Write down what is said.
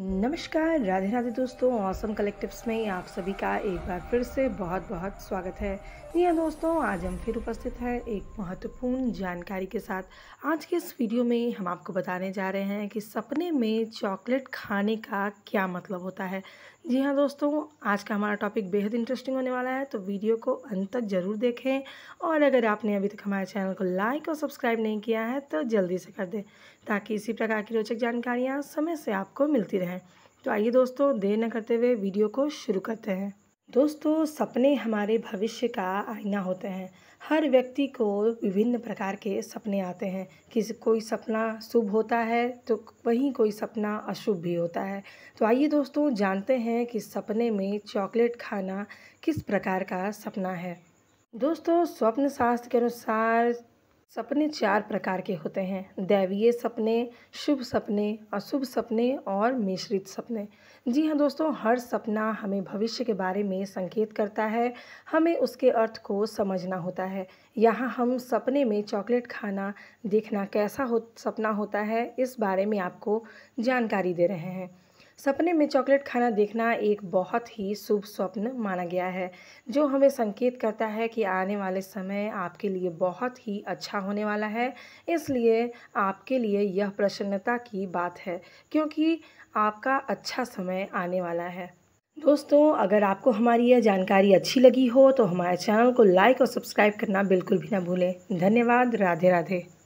नमस्कार राधे राधे दोस्तों मौसम कलेक्टिव्स में आप सभी का एक बार फिर से बहुत बहुत स्वागत है जी हाँ दोस्तों आज हम फिर उपस्थित हैं एक महत्वपूर्ण जानकारी के साथ आज के इस वीडियो में हम आपको बताने जा रहे हैं कि सपने में चॉकलेट खाने का क्या मतलब होता है जी हाँ दोस्तों आज का हमारा टॉपिक बेहद इंटरेस्टिंग होने वाला है तो वीडियो को अंत तक ज़रूर देखें और अगर आपने अभी तक हमारे चैनल को लाइक और सब्सक्राइब नहीं किया है तो जल्दी से कर दें ताकि इसी प्रकार की रोचक जानकारियाँ समय से आपको मिलती रहे है तो आइए दोस्तों देर न करते हुए वीडियो को शुरू करते हैं दोस्तों सपने हमारे भविष्य का आईना होते हैं हर व्यक्ति को विभिन्न प्रकार के सपने आते हैं कि कोई सपना शुभ होता है तो वहीं कोई सपना अशुभ भी होता है तो आइए दोस्तों जानते हैं कि सपने में चॉकलेट खाना किस प्रकार का सपना है दोस्तों स्वप्न शास्त्र के अनुसार सपने चार प्रकार के होते हैं दैवीय सपने शुभ सपने अशुभ सपने और मिश्रित सपने जी हाँ दोस्तों हर सपना हमें भविष्य के बारे में संकेत करता है हमें उसके अर्थ को समझना होता है यहाँ हम सपने में चॉकलेट खाना देखना कैसा हो सपना होता है इस बारे में आपको जानकारी दे रहे हैं सपने में चॉकलेट खाना देखना एक बहुत ही शुभ स्वप्न माना गया है जो हमें संकेत करता है कि आने वाले समय आपके लिए बहुत ही अच्छा होने वाला है इसलिए आपके लिए यह प्रसन्नता की बात है क्योंकि आपका अच्छा समय आने वाला है दोस्तों अगर आपको हमारी यह जानकारी अच्छी लगी हो तो हमारे चैनल को लाइक और सब्सक्राइब करना बिल्कुल भी ना भूलें धन्यवाद राधे राधे